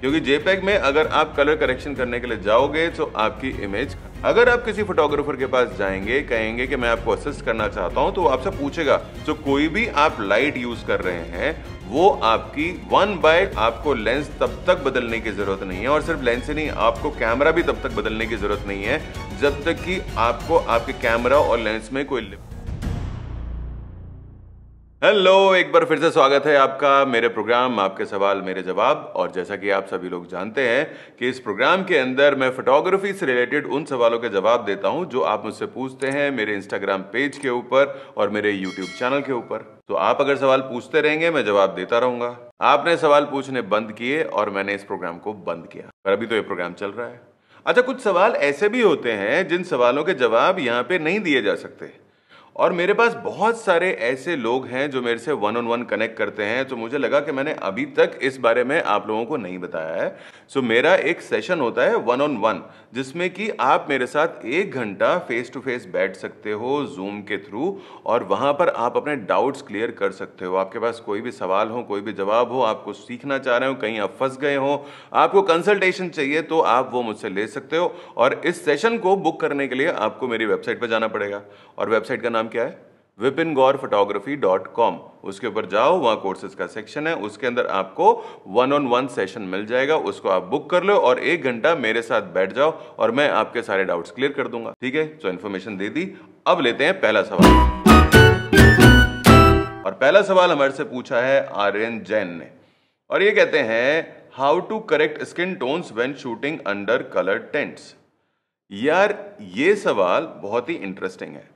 क्योंकि जेपैग में अगर आप कलर करेक्शन करने के लिए जाओगे तो आपकी इमेज अगर आप किसी फोटोग्राफर के पास जाएंगे कहेंगे कि मैं आपको असिस्ट करना चाहता हूं तो वो आपसे पूछेगा तो कोई भी आप लाइट यूज कर रहे हैं वो आपकी वन बाय आपको लेंस तब तक बदलने की जरूरत नहीं है और सिर्फ लेंस से नहीं आपको कैमरा भी तब तक बदलने की जरूरत नहीं है जब तक कि आपको आपके कैमरा और लेंस में कोई हेलो एक बार फिर से स्वागत है आपका मेरे प्रोग्राम आपके सवाल मेरे जवाब और जैसा कि आप सभी लोग जानते हैं कि इस प्रोग्राम के अंदर मैं फोटोग्राफी से रिलेटेड उन सवालों के जवाब देता हूं जो आप मुझसे पूछते हैं मेरे इंस्टाग्राम पेज के ऊपर और मेरे यूट्यूब चैनल के ऊपर तो आप अगर सवाल पूछते रहेंगे मैं जवाब देता रहूंगा आपने सवाल पूछने बंद किए और मैंने इस प्रोग्राम को बंद किया पर अभी तो ये प्रोग्राम चल रहा है अच्छा कुछ सवाल ऐसे भी होते हैं जिन सवालों के जवाब यहाँ पे नहीं दिए जा सकते और मेरे पास बहुत सारे ऐसे लोग हैं जो मेरे से वन ऑन वन कनेक्ट करते हैं तो मुझे लगा कि मैंने अभी तक इस बारे में आप लोगों को नहीं बताया है सो so, मेरा एक सेशन होता है वन ऑन वन जिसमें कि आप मेरे साथ एक घंटा फेस टू फेस बैठ सकते हो जूम के थ्रू और वहाँ पर आप अपने डाउट्स क्लियर कर सकते हो आपके पास कोई भी सवाल हो कोई भी जवाब हो आपको सीखना चाह रहे हो कहीं आप फंस गए हो आपको कंसल्टेशन चाहिए तो आप वो मुझसे ले सकते हो और इस सेशन को बुक करने के लिए आपको मेरी वेबसाइट पर जाना पड़ेगा और वेबसाइट का नाम क्या है Vipin Gaur photography dot com उसके ऊपर जाओ वहाँ कोर्सेज का सेक्शन है उसके अंदर आपको वन ऑन वन सेशन मिल जाएगा उसको आप बुक कर लो और एक घंटा मेरे साथ बैठ जाओ और मैं आपके सारे डाउट्स क्लियर कर दूंगा ठीक है सो इन्फॉर्मेशन दे दी अब लेते हैं पहला सवाल और पहला सवाल हमारे से पूछा है आर्यन जैन ने और ये कहते हैं how to correct skin tones when shooting under colour tints यार ये सवाल बहुत ही इंटरेस्टिंग है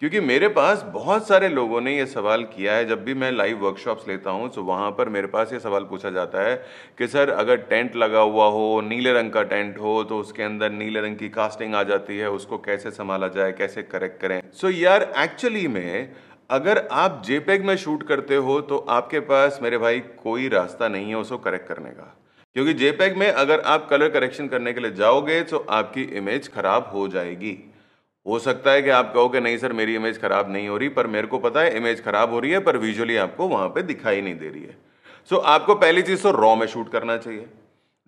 क्योंकि मेरे पास बहुत सारे लोगों ने ये सवाल किया है जब भी मैं लाइव वर्कशॉप्स लेता हूँ तो वहाँ पर मेरे पास ये सवाल पूछा जाता है कि सर अगर टेंट लगा हुआ हो नीले रंग का टेंट हो तो उसके अंदर नीले रंग की कास्टिंग आ जाती है उसको कैसे संभाला जाए कैसे करेक्ट करें सो so यार एक्चुअली में अगर आप जेपेग में शूट करते हो तो आपके पास मेरे भाई कोई रास्ता नहीं है उसको करेक्ट करने का क्योंकि जेपेग में अगर आप कलर करेक्शन करने के लिए जाओगे तो आपकी इमेज खराब हो जाएगी हो सकता है कि आप कहो कि नहीं सर मेरी इमेज ख़राब नहीं हो रही पर मेरे को पता है इमेज ख़राब हो रही है पर विजुअली आपको वहां पे दिखाई नहीं दे रही है सो so, आपको पहली चीज़ तो रॉ में शूट करना चाहिए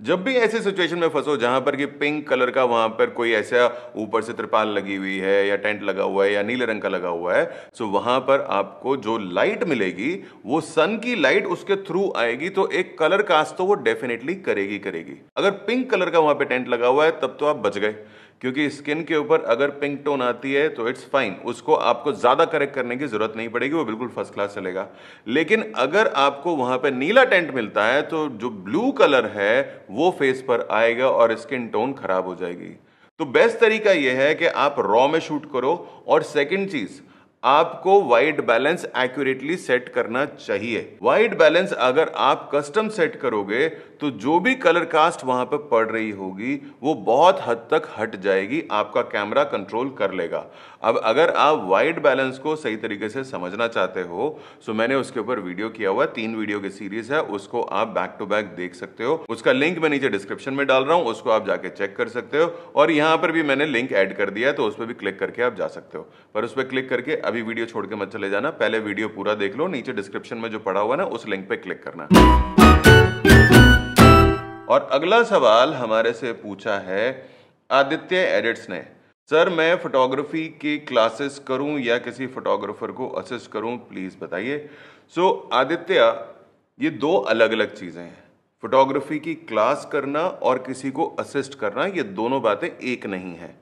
जब भी ऐसे सिचुएशन में फंसो जहां पर कि पिंक कलर का वहां पर कोई ऐसा ऊपर से त्रिपाल लगी हुई है या टेंट लगा हुआ है या नीले रंग का लगा हुआ है सो वहां पर आपको जो लाइट मिलेगी वो सन की लाइट उसके थ्रू आएगी तो एक कलर कास्ट तो वो डेफिनेटली करेगी करेगी अगर पिंक कलर का वहां पर टेंट लगा हुआ है तब तो आप बच गए क्योंकि स्किन के ऊपर अगर पिंक टोन आती है तो इट्स फाइन उसको आपको ज़्यादा करेक्ट करने की ज़रूरत नहीं पड़ेगी वो बिल्कुल फर्स्ट क्लास चलेगा लेकिन अगर आपको वहाँ पर नीला टेंट मिलता है तो जो ब्लू कलर है वो फेस पर आएगा और स्किन टोन खराब हो जाएगी तो बेस्ट तरीका यह है कि आप रॉ में शूट करो और सेकेंड चीज़ आपको वाइट बैलेंस एक्यूरेटली सेट करना चाहिए वाइट बैलेंस अगर आप कस्टम सेट करोगे तो जो भी कलर कास्ट वहां पर पड़ रही होगी वो बहुत हद तक हट जाएगी आपका कैमरा कंट्रोल कर लेगा अब अगर आप वाइड बैलेंस को सही तरीके से समझना चाहते हो सो मैंने उसके ऊपर वीडियो किया हुआ तीन वीडियो की सीरीज है उसको आप बैक टू बैक देख सकते हो उसका लिंक मैं नीचे डिस्क्रिप्शन में डाल रहा हूं उसको आप जाके चेक कर सकते हो और यहां पर भी मैंने लिंक ऐड कर दिया है तो उस पर भी क्लिक करके आप जा सकते हो पर उस पर क्लिक करके अभी वीडियो छोड़ के मत चले जाना पहले वीडियो पूरा देख लो नीचे डिस्क्रिप्शन में जो पड़ा हुआ ना उस लिंक पर क्लिक करना और अगला सवाल हमारे से पूछा है आदित्य एडिट्स ने सर मैं फोटोग्राफी के क्लासेस करूं या किसी फोटोग्राफर को असिस्ट करूं प्लीज़ बताइए सो so, आदित्य ये दो अलग अलग चीज़ें हैं फोटोग्राफी की क्लास करना और किसी को असिस्ट करना ये दोनों बातें एक नहीं हैं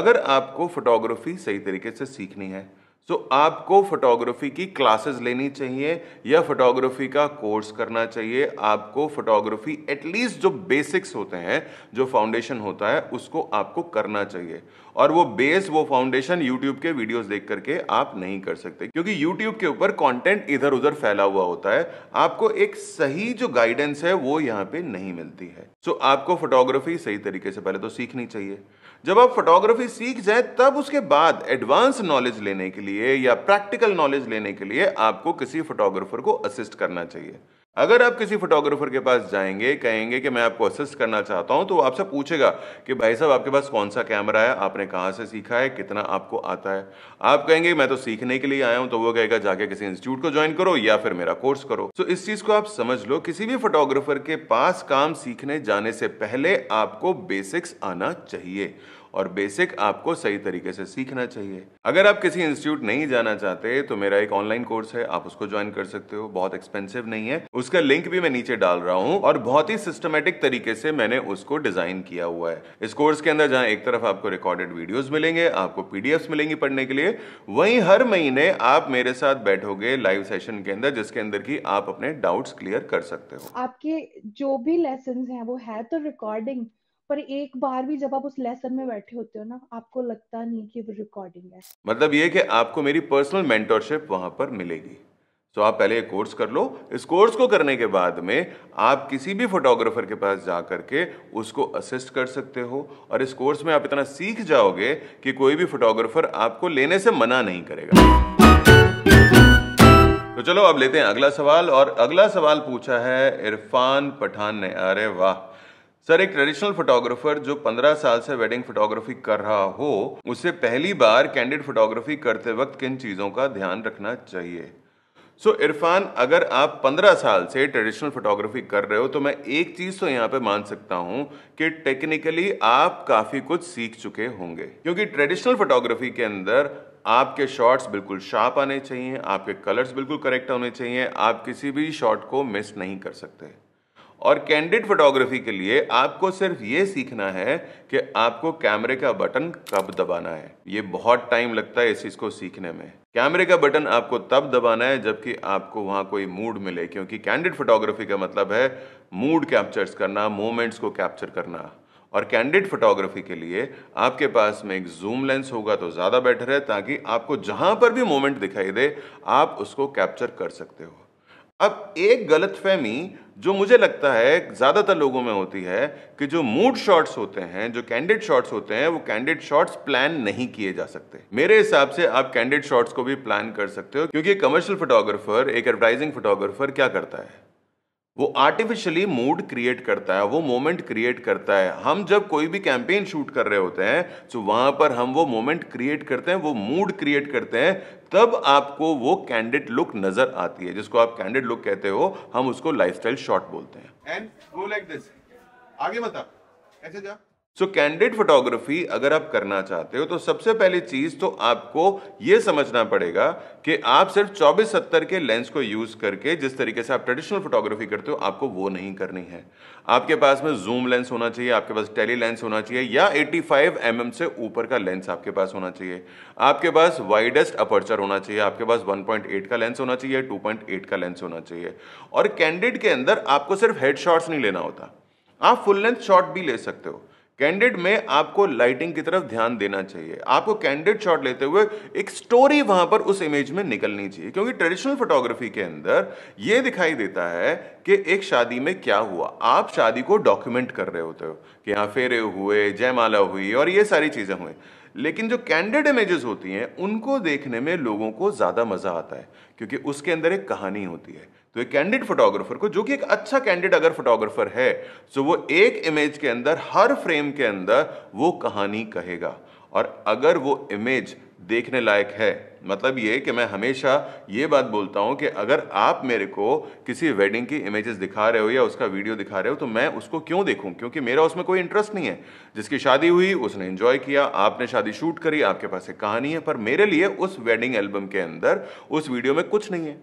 अगर आपको फोटोग्राफी सही तरीके से सीखनी है सो so, आपको फोटोग्राफी की क्लासेस लेनी चाहिए या फोटोग्राफी का कोर्स करना चाहिए आपको फोटोग्राफी एटलीस्ट जो बेसिक्स होते हैं जो फाउंडेशन होता है उसको आपको करना चाहिए और वो बेस वो फाउंडेशन यूट्यूब के वीडियोस देख करके आप नहीं कर सकते क्योंकि यूट्यूब के ऊपर कंटेंट इधर उधर फैला हुआ होता है आपको एक सही जो गाइडेंस है वो यहाँ पे नहीं मिलती है सो so, आपको फोटोग्राफी सही तरीके से पहले तो सीखनी चाहिए जब आप फोटोग्राफी सीख जाए तब उसके बाद एडवांस नॉलेज लेने के लिए लिए या प्रैक्टिकल नॉलेज लेने के लिए आपको किसी फोटोग्राफर को असिस्ट करना चाहिए अगर आप किसी फोटोग्राफर के पास जाएंगे कहेंगे कि मैं आपको असिस्ट करना चाहता हूं तो वो आपसे पूछेगा कि भाई साहब आपके पास कौन सा कैमरा है आपने कहां से सीखा है कितना आपको आता है आप कहेंगे मैं तो सीखने के लिए आया हूं तो वो कहेगा जाके किसी इंस्टीट्यूट को ज्वाइन करो या फिर मेरा कोर्स करो तो इस चीज को आप समझ लो किसी भी फोटोग्राफर के पास काम सीखने जाने से पहले आपको बेसिक्स आना चाहिए और बेसिक आपको सही तरीके से सीखना चाहिए अगर आप किसी इंस्टीट्यूट नहीं जाना चाहते तो मेरा एक ऑनलाइन कोर्स है आप उसको ज्वाइन कर सकते हो बहुत एक्सपेंसिव नहीं है उसका लिंक भी मैं नीचे डाल रहा हूँ और बहुत ही सिस्टमेटिक तरीके से मैंने उसको डिजाइन किया हुआ है इस कोर्स के अंदर जहां एक तरफ आपको रिकॉर्डेड वीडियोज मिलेंगे आपको पीडीएफ मिलेंगी पढ़ने के लिए वहीं हर महीने आप मेरे साथ बैठोगे लाइव सेशन के अंदर जिसके अंदर की आप अपने डाउट्स क्लियर कर सकते हो आपके जो भी लेसन है वो है तो रिकॉर्डिंग पर एक बार भी जब आप उस लेसन में बैठे होते हो ना आपको लगता नहीं कि वो रिकॉर्डिंग है मतलब ये कि आपको मेरी पर्सनल मेंटोरशिप वहां पर मिलेगी तो आप पहले एक कोर्स कर लो इस कोर्स को करने के बाद में आप किसी भी फोटोग्राफर के पास जा करके उसको असिस्ट कर सकते हो और इस कोर्स में आप इतना सीख जाओगे कि कोई भी फोटोग्राफर आपको लेने से मना नहीं करेगा तो चलो अब लेते हैं अगला सवाल और अगला सवाल पूछा है इरफान पठान ने अरे वाह सर एक ट्रेडिशनल फोटोग्राफर जो 15 साल से वेडिंग फोटोग्राफी कर रहा हो उसे पहली बार कैंडिड फोटोग्राफी करते वक्त किन चीज़ों का ध्यान रखना चाहिए सो so, इरफान अगर आप 15 साल से ट्रेडिशनल फोटोग्राफी कर रहे हो तो मैं एक चीज़ तो यहाँ पे मान सकता हूँ कि टेक्निकली आप काफ़ी कुछ सीख चुके होंगे क्योंकि ट्रेडिशनल फोटोग्राफी के अंदर आपके शॉट्स बिल्कुल शार्प आने चाहिए आपके कलर्स बिल्कुल करेक्ट होने चाहिए आप किसी भी शॉट को मिस नहीं कर सकते और कैंडिड फोटोग्राफी के लिए आपको सिर्फ ये सीखना है कि आपको कैमरे का बटन कब दबाना है ये बहुत टाइम लगता है इस चीज़ को सीखने में कैमरे का बटन आपको तब दबाना है जबकि आपको वहाँ कोई मूड मिले क्योंकि कैंडिड फोटोग्राफी का मतलब है मूड कैप्चर्स करना मोमेंट्स को कैप्चर करना और कैंडिड फोटोग्राफी के लिए आपके पास में एक जूम लेंस होगा तो ज़्यादा बेटर है ताकि आपको जहाँ पर भी मोमेंट दिखाई दे आप उसको कैप्चर कर सकते हो अब एक गलतफहमी जो मुझे लगता है ज़्यादातर लोगों में होती है कि जो मूड शॉट्स होते हैं जो कैंडिड शॉट्स होते हैं वो कैंडिड शॉट्स प्लान नहीं किए जा सकते मेरे हिसाब से आप कैंडिड शॉट्स को भी प्लान कर सकते हो क्योंकि कमर्शियल फोटोग्राफर एक एडवर्टाइजिंग फोटोग्राफर क्या करता है वो आर्टिफिशियली मूड क्रिएट करता है वो मोमेंट क्रिएट करता है हम जब कोई भी कैंपेन शूट कर रहे होते हैं तो वहां पर हम वो मोमेंट क्रिएट करते हैं वो मूड क्रिएट करते हैं तब आपको वो कैंडिड लुक नजर आती है जिसको आप कैंडिड लुक कहते हो हम उसको लाइफस्टाइल शॉट बोलते हैं एंड गो लाइक दिस आगे बता कैसे जा सो कैंडिड फोटोग्राफी अगर आप करना चाहते हो तो सबसे पहली चीज तो आपको यह समझना पड़ेगा कि आप सिर्फ चौबीस सत्तर के लेंस को यूज करके जिस तरीके से आप ट्रेडिशनल फोटोग्राफी करते हो आपको वो नहीं करनी है आपके पास में जूम लेंस होना चाहिए आपके पास टेली लेंस होना चाहिए या 85 फाइव mm से ऊपर का लेंस आपके पास होना चाहिए आपके पास वाइडेस्ट अपर्चर होना चाहिए आपके पास 1.8 का लेंस होना चाहिए 2.8 का लेंस होना चाहिए और कैंडिड के अंदर आपको सिर्फ हेडशॉट्स नहीं लेना होता आप फुल लेंथ शॉट भी ले सकते हो कैंडिड में आपको लाइटिंग की तरफ ध्यान देना चाहिए आपको कैंडिड शॉट लेते हुए एक स्टोरी वहां पर उस इमेज में निकलनी चाहिए क्योंकि ट्रेडिशनल फोटोग्राफी के अंदर यह दिखाई देता है कि एक शादी में क्या हुआ आप शादी को डॉक्यूमेंट कर रहे होते हो कि यहाँ फेरे हुए जयमाला हुई और ये सारी चीजें हुई लेकिन जो कैंडेड इमेजेस होती हैं उनको देखने में लोगों को ज़्यादा मज़ा आता है क्योंकि उसके अंदर एक कहानी होती है तो एक कैंडिड फोटोग्राफर को जो कि एक अच्छा कैंडिड अगर फोटोग्राफर है तो वो एक इमेज के अंदर हर फ्रेम के अंदर वो कहानी कहेगा और अगर वो इमेज देखने लायक है मतलब ये कि मैं हमेशा ये बात बोलता हूँ कि अगर आप मेरे को किसी वेडिंग की इमेजेस दिखा रहे हो या उसका वीडियो दिखा रहे हो तो मैं उसको क्यों देखूँ क्योंकि मेरा उसमें कोई इंटरेस्ट नहीं है जिसकी शादी हुई उसने एंजॉय किया आपने शादी शूट करी आपके पास एक कहानी है पर मेरे लिए उस वेडिंग एल्बम के अंदर उस वीडियो में कुछ नहीं है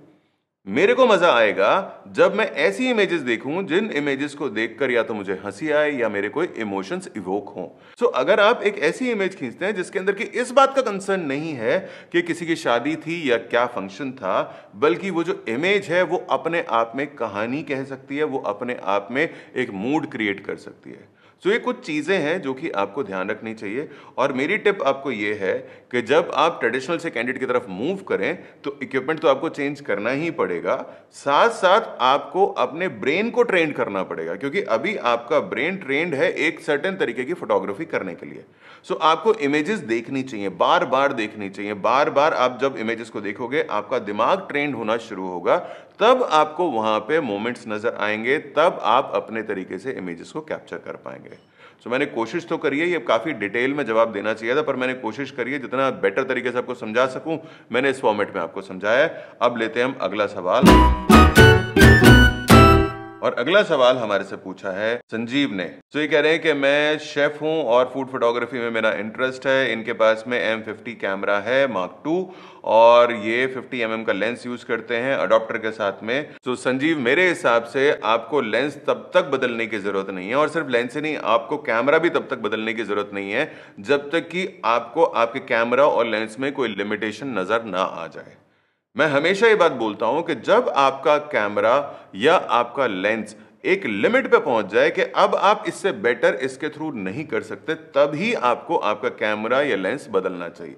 मेरे को मजा आएगा जब मैं ऐसी इमेजेस देखूं जिन इमेजेस को देखकर या तो मुझे हंसी आए या मेरे कोई इमोशंस इवोक हों सो so, अगर आप एक ऐसी इमेज खींचते हैं जिसके अंदर की इस बात का कंसर्न नहीं है कि किसी की शादी थी या क्या फंक्शन था बल्कि वो जो इमेज है वो अपने आप में कहानी कह सकती है वो अपने आप में एक मूड क्रिएट कर सकती है सो ये कुछ चीज़ें हैं जो कि आपको ध्यान रखनी चाहिए और मेरी टिप आपको ये है कि जब आप ट्रेडिशनल से कैंडिडेट की तरफ मूव करें तो इक्विपमेंट तो आपको चेंज करना ही पड़ेगा साथ साथ आपको अपने ब्रेन को ट्रेंड करना पड़ेगा क्योंकि अभी आपका ब्रेन ट्रेंड है एक सर्टन तरीके की फोटोग्राफी करने के लिए सो so, आपको इमेजेस देखनी चाहिए बार बार देखनी चाहिए बार बार आप जब इमेजेस को देखोगे आपका दिमाग ट्रेंड होना शुरू होगा तब आपको वहां पे मोमेंट्स नज़र आएंगे तब आप अपने तरीके से इमेजेस को कैप्चर कर पाएंगे सो so, मैंने कोशिश तो करी है ये काफ़ी डिटेल में जवाब देना चाहिए था पर मैंने कोशिश करी है जितना बेटर तरीके से आपको समझा सकूं मैंने इस फॉर्मेट में आपको समझाया अब लेते हैं हम अगला सवाल अगला सवाल हमारे से पूछा है संजीव ने तो ये कह रहे हैं कि मैं शेफ हूं और फूड फोटोग्राफी में मेरा इंटरेस्ट है इनके पास में एम फिफ्टी कैमरा है मार्क टू और ये फिफ्टी एम mm का लेंस यूज करते हैं अडोप्टर के साथ में तो संजीव मेरे हिसाब से आपको लेंस तब तक बदलने की जरूरत नहीं है और सिर्फ लेंस ही नहीं आपको कैमरा भी तब तक बदलने की जरूरत नहीं है जब तक कि आपको आपके कैमरा और लेंस में कोई लिमिटेशन नजर ना आ जाए मैं हमेशा ये बात बोलता हूं कि जब आपका कैमरा या आपका लेंस एक लिमिट पे पहुंच जाए कि अब आप इससे बेटर इसके थ्रू नहीं कर सकते तभी आपको आपका कैमरा या लेंस बदलना चाहिए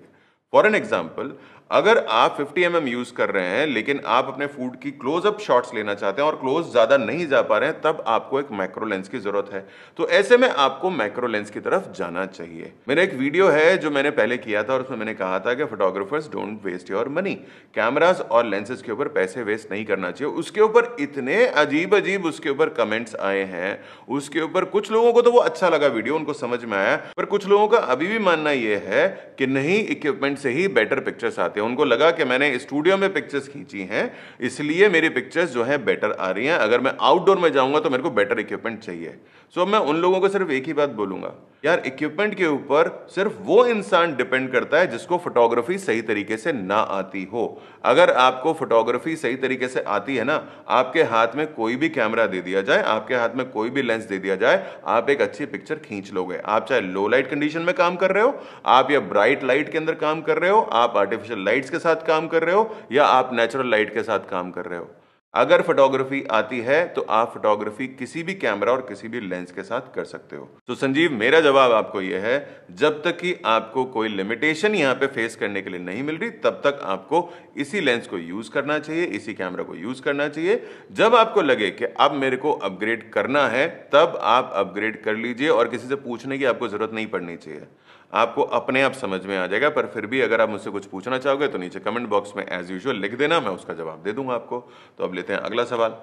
फॉर एन एग्जाम्पल अगर आप 50 एम mm यूज कर रहे हैं लेकिन आप अपने फूड की क्लोज अप शॉट्स लेना चाहते हैं और क्लोज ज्यादा नहीं जा पा रहे हैं तब आपको एक मैक्रो लेंस की जरूरत है तो ऐसे में आपको मैक्रो लेंस की तरफ जाना चाहिए मेरा एक वीडियो है जो मैंने पहले किया था और उसमें मैंने कहा था कि photographers don't waste your money cameras और लेंसेज के ऊपर पैसे वेस्ट नहीं करना चाहिए उसके ऊपर इतने अजीब अजीब उसके ऊपर कमेंट्स आए हैं उसके ऊपर कुछ लोगों को तो वो अच्छा लगा वीडियो उनको समझ में आया पर कुछ लोगों का अभी भी मानना यह है कि नहीं इक्विपमेंट से ही बेटर पिक्चर्स आते थे उनको लगा कि मैंने स्टूडियो में पिक्चर्स खींची हैं इसलिए मेरी पिक्चर्स जो है बेटर आ रही हैं अगर मैं आउटडोर में जाऊंगा तो मेरे को बेटर इक्विपमेंट चाहिए सो so, मैं उन लोगों को सिर्फ एक ही बात बोलूंगा यार इक्विपमेंट के ऊपर सिर्फ वो इंसान डिपेंड करता है जिसको फोटोग्राफी सही तरीके से ना आती हो अगर आपको फोटोग्राफी सही तरीके से आती है ना आपके हाथ में कोई भी कैमरा दे दिया जाए आपके हाथ में कोई भी लेंस दे दिया जाए आप एक अच्छी पिक्चर खींच लोगे आप चाहे लो लाइट कंडीशन में काम कर रहे हो आप या ब्राइट लाइट के अंदर काम कर रहे हो आप आर्टिफिशियल लाइट्स के साथ काम कर रहे हो या आप नेचुरल लाइट के साथ काम कर रहे हो अगर फोटोग्राफी आती है तो आप फोटोग्राफी किसी भी कैमरा और किसी भी लेंस के साथ कर सकते हो तो संजीव मेरा जवाब आपको यह है जब तक कि आपको कोई लिमिटेशन यहाँ पे फेस करने के लिए नहीं मिल रही तब तक आपको इसी लेंस को यूज करना चाहिए इसी कैमरा को यूज करना चाहिए जब आपको लगे कि अब मेरे को अपग्रेड करना है तब आप अपग्रेड कर लीजिए और किसी से पूछने की आपको जरूरत नहीं पड़नी चाहिए आपको अपने आप समझ में आ जाएगा पर फिर भी अगर आप मुझसे कुछ पूछना चाहोगे तो नीचे कमेंट बॉक्स में एज यूजल लिख देना मैं उसका जवाब दे दूंगा आपको तो अब लेते हैं अगला सवाल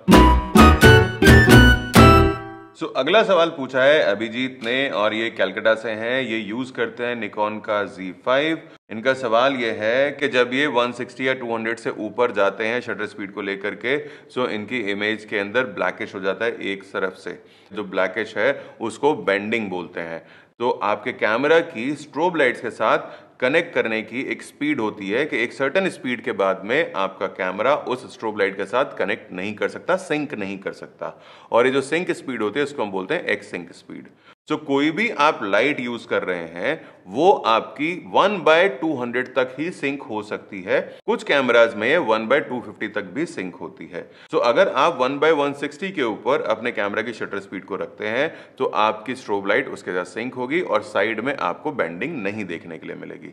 सो so, अगला सवाल पूछा है अभिजीत ने और ये कैलकाटा से हैं ये यूज़ करते हैं निकॉन का Z5 इनका सवाल ये है कि जब ये 160 या 200 से ऊपर जाते हैं शटर स्पीड को लेकर के सो इनकी इमेज के अंदर ब्लैकिश हो जाता है एक तरफ से जो ब्लैकिश है उसको बेंडिंग बोलते हैं तो आपके कैमरा की स्ट्रोब लाइट्स के साथ कनेक्ट करने की एक स्पीड होती है कि एक सर्टन स्पीड के बाद में आपका कैमरा उस स्ट्रोब लाइट के साथ कनेक्ट नहीं कर सकता सिंक नहीं कर सकता और ये जो सिंक स्पीड होती है उसको हम बोलते हैं X sync speed so so, कोई भी आप लाइट यूज कर रहे हैं वो आपकी 1 बाय हंड्रेड तक ही सिंक हो सकती है कुछ कैमराज में 1 बाय फिफ्टी तक भी सिंक होती है सो so, अगर आप 1 बाय 160 के ऊपर अपने कैमरा की शटर स्पीड को रखते हैं तो आपकी स्ट्रोब लाइट उसके साथ सिंक होगी और साइड में आपको बेंडिंग नहीं देखने के लिए मिलेगी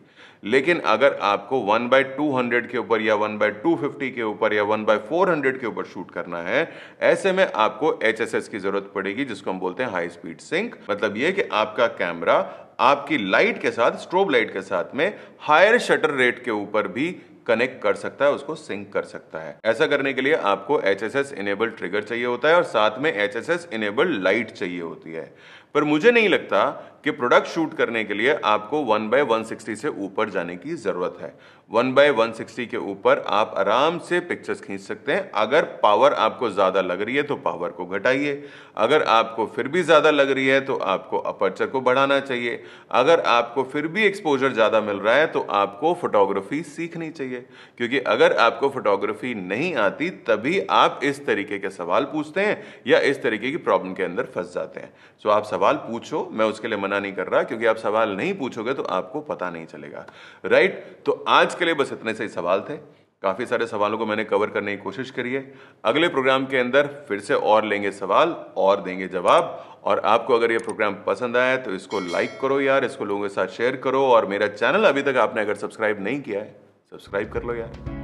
लेकिन अगर आपको 1 बाय टू के ऊपर या 1 बाय टू के ऊपर या 1 बाय फोर के ऊपर शूट करना है ऐसे में आपको एच की जरूरत पड़ेगी जिसको हम बोलते हैं हाई स्पीड सिंक मतलब मतलब ये कि आपका कैमरा आपकी लाइट के साथ स्ट्रोब लाइट के साथ में हायर शटर रेट के ऊपर भी कनेक्ट कर सकता है उसको सिंक कर सकता है ऐसा करने के लिए आपको H S S enable trigger चाहिए होता है और साथ में H S S enable light चाहिए होती है पर मुझे नहीं लगता कि प्रोडक्ट शूट करने के लिए आपको वन बाय वन से ऊपर जाने की ज़रूरत है वन बाय वन के ऊपर आप आराम से पिक्चर्स खींच सकते हैं अगर पावर आपको ज़्यादा लग रही है तो पावर को घटाइए अगर आपको फिर भी ज़्यादा लग रही है तो आपको अपर्चर को बढ़ाना चाहिए अगर आपको फिर भी एक्सपोजर ज़्यादा मिल रहा है तो आपको फोटोग्राफी सीखनी चाहिए क्योंकि अगर आपको फोटोग्राफी नहीं आती तभी आप इस तरीके के सवाल पूछते हैं या इस तरीके की प्रॉब्लम के अंदर फंस जाते हैं सो आप सवाल पूछो मैं उसके लिए मना नहीं कर रहा क्योंकि आप सवाल नहीं पूछोगे तो आपको पता नहीं चलेगा राइट तो आज के लिए बस इतने से ही सवाल थे काफ़ी सारे सवालों को मैंने कवर करने की कोशिश करी है अगले प्रोग्राम के अंदर फिर से और लेंगे सवाल और देंगे जवाब और आपको अगर ये प्रोग्राम पसंद आया तो इसको लाइक करो यार इसको लोगों के साथ शेयर करो और मेरा चैनल अभी तक आपने अगर सब्सक्राइब नहीं किया है सब्सक्राइब कर लो यार